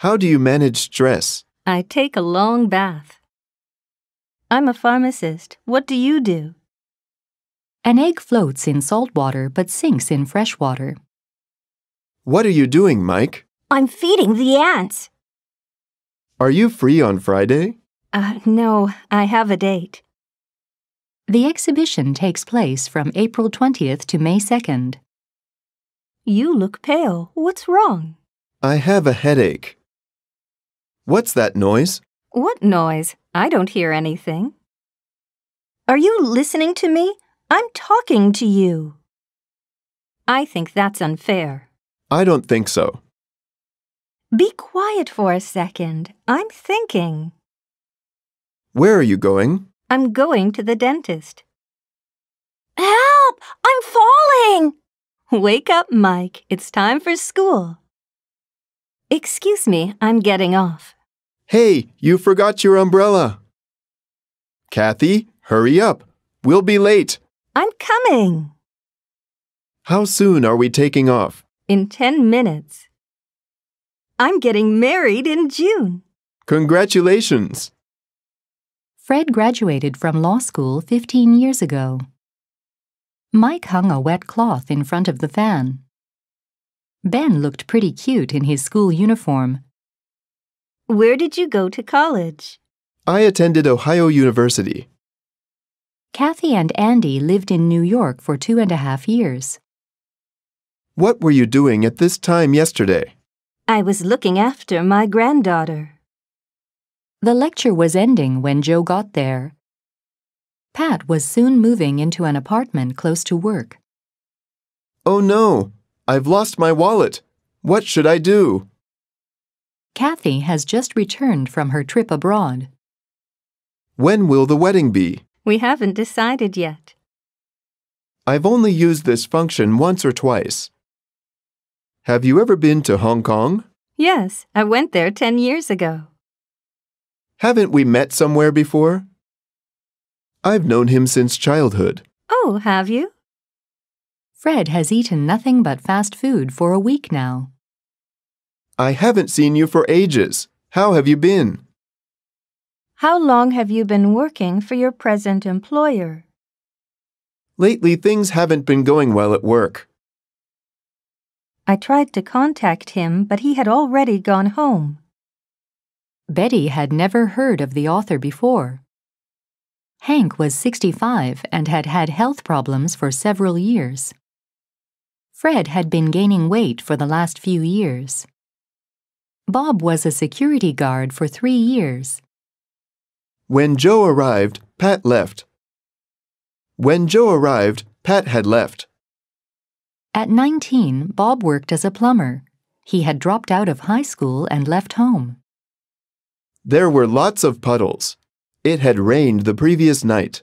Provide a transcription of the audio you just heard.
How do you manage stress? I take a long bath. I'm a pharmacist. What do you do? An egg floats in salt water but sinks in fresh water. What are you doing, Mike? I'm feeding the ants. Are you free on Friday? Uh, no, I have a date. The exhibition takes place from April 20th to May 2nd. You look pale. What's wrong? I have a headache. What's that noise? What noise? I don't hear anything. Are you listening to me? I'm talking to you. I think that's unfair. I don't think so. Be quiet for a second. I'm thinking. Where are you going? I'm going to the dentist. Help! I'm falling! Wake up, Mike. It's time for school. Excuse me, I'm getting off. Hey, you forgot your umbrella. Kathy, hurry up. We'll be late. I'm coming. How soon are we taking off? In 10 minutes. I'm getting married in June. Congratulations. Fred graduated from law school 15 years ago. Mike hung a wet cloth in front of the fan. Ben looked pretty cute in his school uniform where did you go to college? I attended Ohio University. Kathy and Andy lived in New York for two and a half years. What were you doing at this time yesterday? I was looking after my granddaughter. The lecture was ending when Joe got there. Pat was soon moving into an apartment close to work. Oh no, I've lost my wallet. What should I do? Kathy has just returned from her trip abroad. When will the wedding be? We haven't decided yet. I've only used this function once or twice. Have you ever been to Hong Kong? Yes, I went there 10 years ago. Haven't we met somewhere before? I've known him since childhood. Oh, have you? Fred has eaten nothing but fast food for a week now. I haven't seen you for ages. How have you been? How long have you been working for your present employer? Lately, things haven't been going well at work. I tried to contact him, but he had already gone home. Betty had never heard of the author before. Hank was 65 and had had health problems for several years. Fred had been gaining weight for the last few years. Bob was a security guard for three years. When Joe arrived, Pat left. When Joe arrived, Pat had left. At 19, Bob worked as a plumber. He had dropped out of high school and left home. There were lots of puddles. It had rained the previous night.